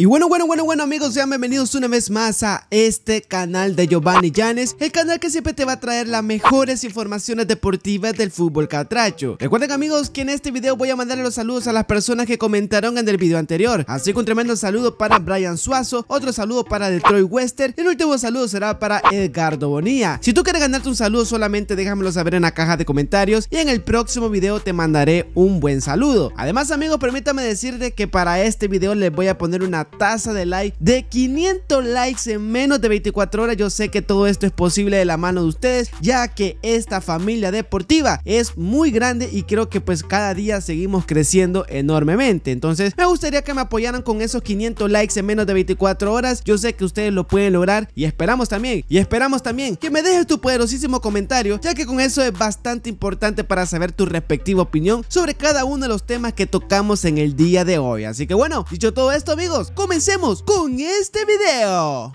Y bueno, bueno, bueno, bueno amigos, sean bienvenidos una vez más a este canal de Giovanni Llanes El canal que siempre te va a traer las mejores informaciones deportivas del fútbol catracho Recuerden amigos que en este video voy a mandar los saludos a las personas que comentaron en el video anterior Así que un tremendo saludo para Brian Suazo, otro saludo para Detroit Wester Y el último saludo será para Edgardo Bonilla Si tú quieres ganarte un saludo solamente déjamelo saber en la caja de comentarios Y en el próximo video te mandaré un buen saludo Además amigos permítame decirte que para este video les voy a poner una tasa de like de 500 likes en menos de 24 horas. Yo sé que todo esto es posible de la mano de ustedes, ya que esta familia deportiva es muy grande y creo que pues cada día seguimos creciendo enormemente. Entonces me gustaría que me apoyaran con esos 500 likes en menos de 24 horas. Yo sé que ustedes lo pueden lograr y esperamos también, y esperamos también que me dejes tu poderosísimo comentario, ya que con eso es bastante importante para saber tu respectiva opinión sobre cada uno de los temas que tocamos en el día de hoy. Así que bueno, dicho todo esto amigos, comencemos con este video.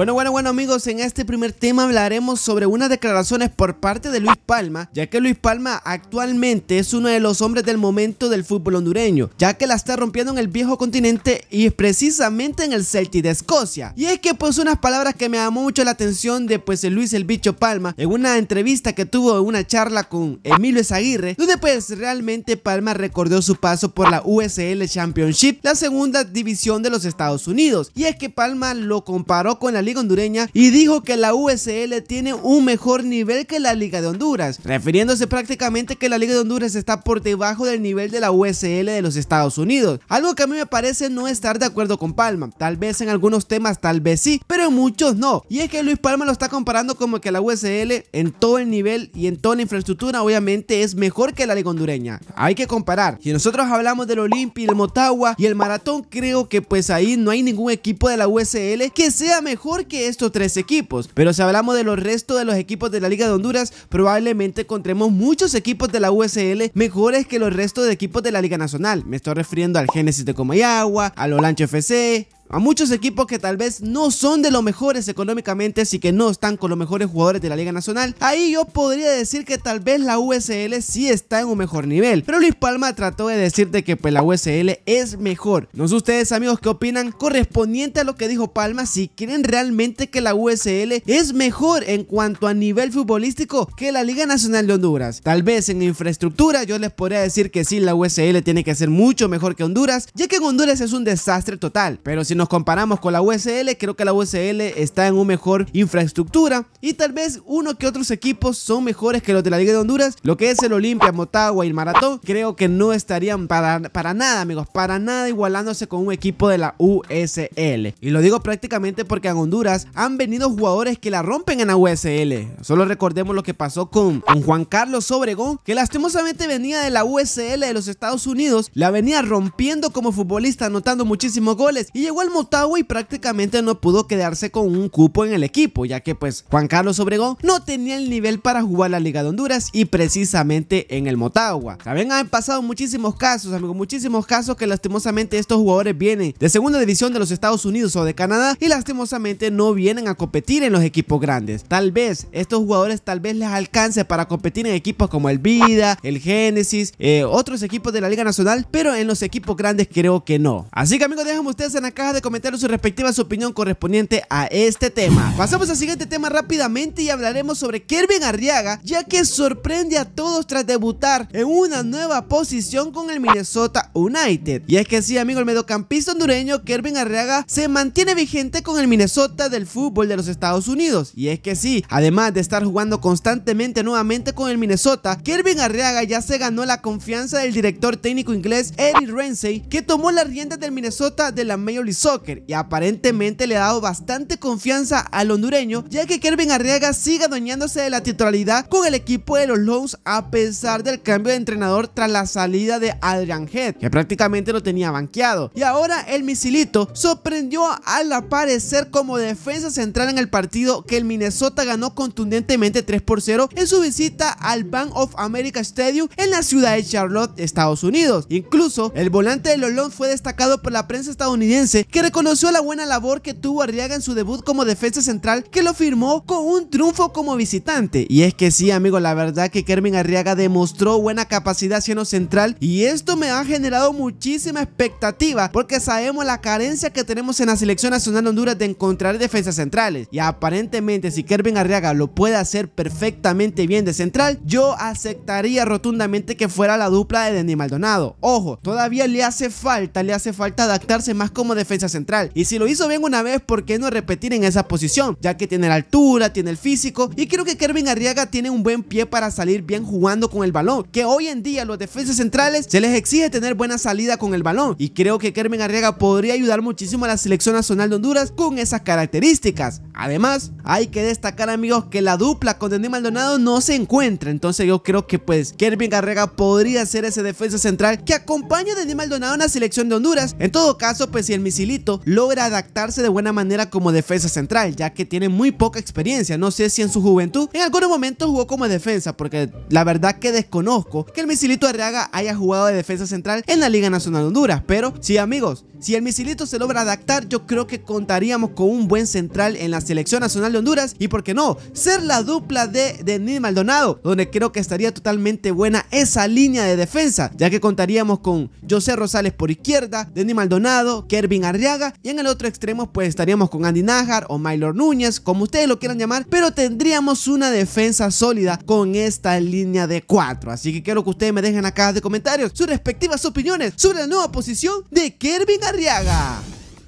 Bueno, bueno, bueno amigos, en este primer tema hablaremos sobre unas declaraciones por parte de Luis Palma, ya que Luis Palma actualmente es uno de los hombres del momento del fútbol hondureño, ya que la está rompiendo en el viejo continente y es precisamente en el Celtic de Escocia. Y es que pues unas palabras que me llamó mucho la atención de pues Luis el Bicho Palma en una entrevista que tuvo en una charla con Emilio Zaguirre, donde pues realmente Palma recordó su paso por la USL Championship, la segunda división de los Estados Unidos. Y es que Palma lo comparó con la Hondureña y dijo que la USL tiene un mejor nivel que la Liga de Honduras, refiriéndose prácticamente que la Liga de Honduras está por debajo del nivel de la USL de los Estados Unidos, algo que a mí me parece no estar de acuerdo con Palma, tal vez en algunos temas tal vez sí, pero en muchos no, y es que Luis Palma lo está comparando como que la USL en todo el nivel y en toda la infraestructura obviamente es mejor que la Liga Hondureña, hay que comparar, si nosotros hablamos del Olimpia, el Motagua y el Maratón, creo que pues ahí no hay ningún equipo de la USL que sea mejor que estos tres equipos. Pero si hablamos de los restos de los equipos de la Liga de Honduras, probablemente encontremos muchos equipos de la USL mejores que los restos de equipos de la Liga Nacional. Me estoy refiriendo al Génesis de Comayagua, al Olancho FC, a muchos equipos que tal vez no son de los mejores económicamente, así que no están con los mejores jugadores de la Liga Nacional, ahí yo podría decir que tal vez la USL sí está en un mejor nivel. Pero Luis Palma trató de decirte que pues la USL es mejor. No sé ustedes amigos qué opinan correspondiente a lo que dijo Palma, si creen realmente que la USL es mejor en cuanto a nivel futbolístico que la Liga Nacional de Honduras. Tal vez en infraestructura yo les podría decir que sí, la USL tiene que ser mucho mejor que Honduras, ya que en Honduras es un desastre total. Pero si nos comparamos con la USL, creo que la USL está en una mejor infraestructura y tal vez uno que otros equipos son mejores que los de la Liga de Honduras, lo que es el Olimpia, Motagua y el Maratón, creo que no estarían para, para nada, amigos, para nada igualándose con un equipo de la USL. Y lo digo prácticamente porque en Honduras han venido jugadores que la rompen en la USL. Solo recordemos lo que pasó con, con Juan Carlos Obregón, que lastimosamente venía de la USL de los Estados Unidos, la venía rompiendo como futbolista, anotando muchísimos goles y llegó al Motagua y prácticamente no pudo quedarse con un cupo en el equipo, ya que pues Juan Carlos Obregón no tenía el nivel para jugar la Liga de Honduras y precisamente en el Motagua. También han pasado muchísimos casos, amigos, muchísimos casos que lastimosamente estos jugadores vienen de segunda división de los Estados Unidos o de Canadá y lastimosamente no vienen a competir en los equipos grandes. Tal vez estos jugadores tal vez les alcance para competir en equipos como el Vida, el Génesis, eh, otros equipos de la Liga Nacional, pero en los equipos grandes creo que no. Así que amigos, déjenme ustedes en la caja de comentar su respectiva opinión correspondiente a este tema. Pasamos al siguiente tema rápidamente y hablaremos sobre Kervin Arriaga, ya que sorprende a todos tras debutar en una nueva posición con el Minnesota United. Y es que sí, amigo, el mediocampista hondureño Kervin Arriaga se mantiene vigente con el Minnesota del fútbol de los Estados Unidos. Y es que sí, además de estar jugando constantemente nuevamente con el Minnesota, Kervin Arriaga ya se ganó la confianza del director técnico inglés Eddie Renzi, que tomó las riendas del Minnesota de la Major League y aparentemente le ha dado bastante confianza al hondureño, ya que Kelvin Arriaga sigue adueñándose de la titularidad con el equipo de los Lones a pesar del cambio de entrenador tras la salida de Adrian Head, que prácticamente lo tenía banqueado. Y ahora el misilito sorprendió al aparecer como defensa central en el partido que el Minnesota ganó contundentemente 3 por 0 en su visita al Bank of America Stadium en la ciudad de Charlotte, Estados Unidos. Incluso el volante de los Lones fue destacado por la prensa estadounidense que reconoció la buena labor que tuvo Arriaga en su debut como defensa central, que lo firmó con un triunfo como visitante. Y es que sí, amigo, la verdad que Kermin Arriaga demostró buena capacidad siendo central y esto me ha generado muchísima expectativa porque sabemos la carencia que tenemos en la selección nacional de Honduras de encontrar defensas centrales. Y aparentemente, si Kervin Arriaga lo puede hacer perfectamente bien de central, yo aceptaría rotundamente que fuera la dupla de Denis Maldonado. Ojo, todavía le hace falta, le hace falta adaptarse más como defensa central. Y si lo hizo bien una vez, ¿por qué no repetir en esa posición? Ya que tiene la altura, tiene el físico y creo que Kervin Arriaga tiene un buen pie para salir bien jugando con el balón. Que hoy en día los defensas centrales se les exige tener buena salida con el balón y creo que Kervin Arriaga podría ayudar muchísimo a la selección nacional de Honduras con esas características. Además, hay que destacar amigos que la dupla con Denis Maldonado no se encuentra, entonces yo creo que pues Kervin Arriaga podría ser ese defensa central que acompaña a Denis Maldonado en la selección de Honduras. En todo caso, pues si el misil logra adaptarse de buena manera como defensa central, ya que tiene muy poca experiencia, no sé si en su juventud, en algún momento jugó como defensa, porque la verdad que desconozco que el Misilito Arriaga haya jugado de defensa central en la Liga Nacional de Honduras, pero sí amigos, si el Misilito se logra adaptar, yo creo que contaríamos con un buen central en la Selección Nacional de Honduras, y por qué no, ser la dupla de Denis Maldonado, donde creo que estaría totalmente buena esa línea de defensa, ya que contaríamos con José Rosales por izquierda, Denis Maldonado, Kervin Arriaga, y en el otro extremo pues estaríamos con Andy Najar o Maylor Núñez, como ustedes lo quieran llamar, pero tendríamos una defensa sólida con esta línea de 4. Así que quiero que ustedes me dejen acá de comentarios sus respectivas opiniones sobre la nueva posición de Kervin Arriaga.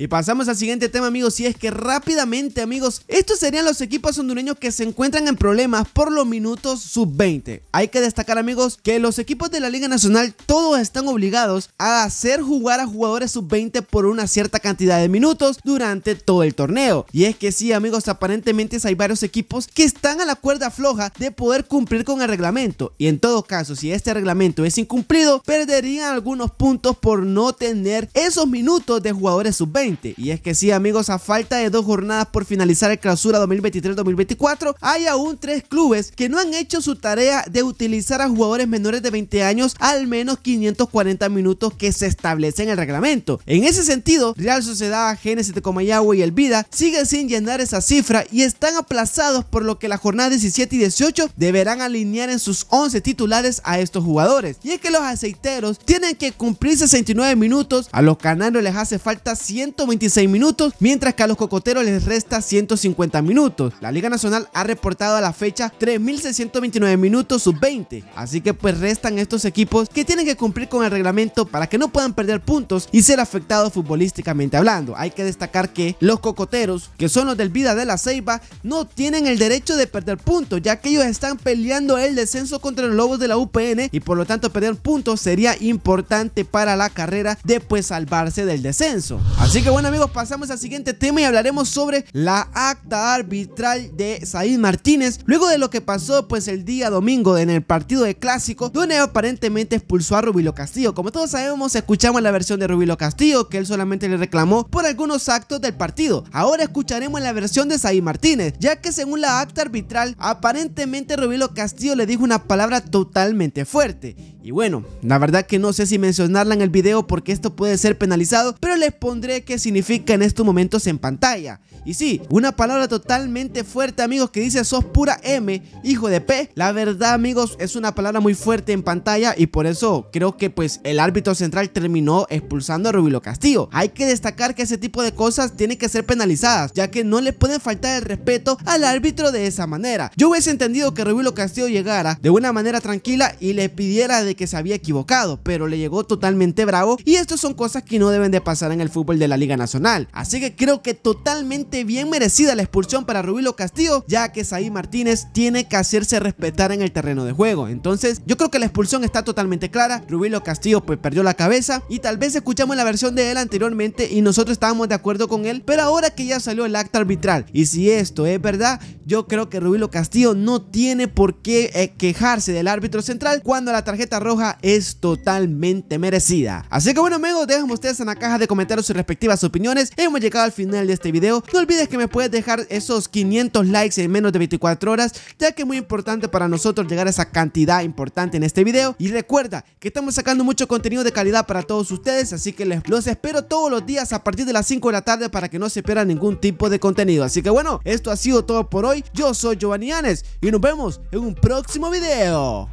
Y pasamos al siguiente tema, amigos, y es que rápidamente, amigos, estos serían los equipos hondureños que se encuentran en problemas por los minutos sub-20. Hay que destacar, amigos, que los equipos de la Liga Nacional todos están obligados a hacer jugar a jugadores sub-20 por una cierta cantidad de minutos durante todo el torneo. Y es que sí, amigos, aparentemente hay varios equipos que están a la cuerda floja de poder cumplir con el reglamento. Y en todo caso, si este reglamento es incumplido, perderían algunos puntos por no tener esos minutos de jugadores sub-20. Y es que sí, amigos, a falta de dos jornadas por finalizar el clausura 2023-2024, hay aún tres clubes que no han hecho su tarea de utilizar a jugadores menores de 20 años al menos 540 minutos que se establece en el reglamento. En ese sentido, Real Sociedad, Génesis de Comayagua y El Vida siguen sin llenar esa cifra y están aplazados por lo que la jornada 17 y 18 deberán alinear en sus 11 titulares a estos jugadores. Y es que los aceiteros tienen que cumplir 69 minutos, a los canarios les hace falta 100 126 minutos, mientras que a los cocoteros les resta 150 minutos. La Liga Nacional ha reportado a la fecha 3.629 minutos sub-20, así que pues restan estos equipos que tienen que cumplir con el reglamento para que no puedan perder puntos y ser afectados futbolísticamente hablando. Hay que destacar que los cocoteros, que son los del Vida de la Ceiba, no tienen el derecho de perder puntos, ya que ellos están peleando el descenso contra los Lobos de la UPN y por lo tanto perder puntos sería importante para la carrera de pues salvarse del descenso. Así Así que bueno amigos, pasamos al siguiente tema y hablaremos sobre la acta arbitral de Said Martínez. Luego de lo que pasó pues el día domingo en el partido de clásico, donde aparentemente expulsó a Rubilo Castillo. Como todos sabemos, escuchamos la versión de Rubilo Castillo, que él solamente le reclamó por algunos actos del partido. Ahora escucharemos la versión de Said Martínez, ya que según la acta arbitral, aparentemente Rubilo Castillo le dijo una palabra totalmente fuerte y bueno, la verdad que no sé si mencionarla en el video porque esto puede ser penalizado, pero les pondré qué significa en estos momentos en pantalla. Y sí, una palabra totalmente fuerte amigos que dice sos pura M, hijo de P. La verdad amigos es una palabra muy fuerte en pantalla y por eso creo que pues el árbitro central terminó expulsando a Rubilo Castillo. Hay que destacar que ese tipo de cosas tienen que ser penalizadas, ya que no le pueden faltar el respeto al árbitro de esa manera. Yo hubiese entendido que Rubilo Castillo llegara de una manera tranquila y le pidiera de que se había equivocado, pero le llegó totalmente bravo y estas son cosas que no deben de pasar en el fútbol de la Liga Nacional. Así que creo que totalmente bien merecida la expulsión para Rubilo Castillo, ya que Saí Martínez tiene que hacerse respetar en el terreno de juego. Entonces, yo creo que la expulsión está totalmente clara. Rubilo Castillo pues perdió la cabeza y tal vez escuchamos la versión de él anteriormente y nosotros estábamos de acuerdo con él, pero ahora que ya salió el acta arbitral y si esto es verdad, yo creo que Rubilo Castillo no tiene por qué eh, quejarse del árbitro central cuando la tarjeta roja es totalmente merecida. Así que bueno amigos, déjenme ustedes en la caja de comentarios sus respectivas opiniones. Hemos llegado al final de este video. No olvides que me puedes dejar esos 500 likes en menos de 24 horas, ya que es muy importante para nosotros llegar a esa cantidad importante en este video. Y recuerda que estamos sacando mucho contenido de calidad para todos ustedes, así que les, los espero todos los días a partir de las 5 de la tarde para que no se pierda ningún tipo de contenido. Así que bueno, esto ha sido todo por hoy. Yo soy Giovanni Anes y nos vemos en un próximo video.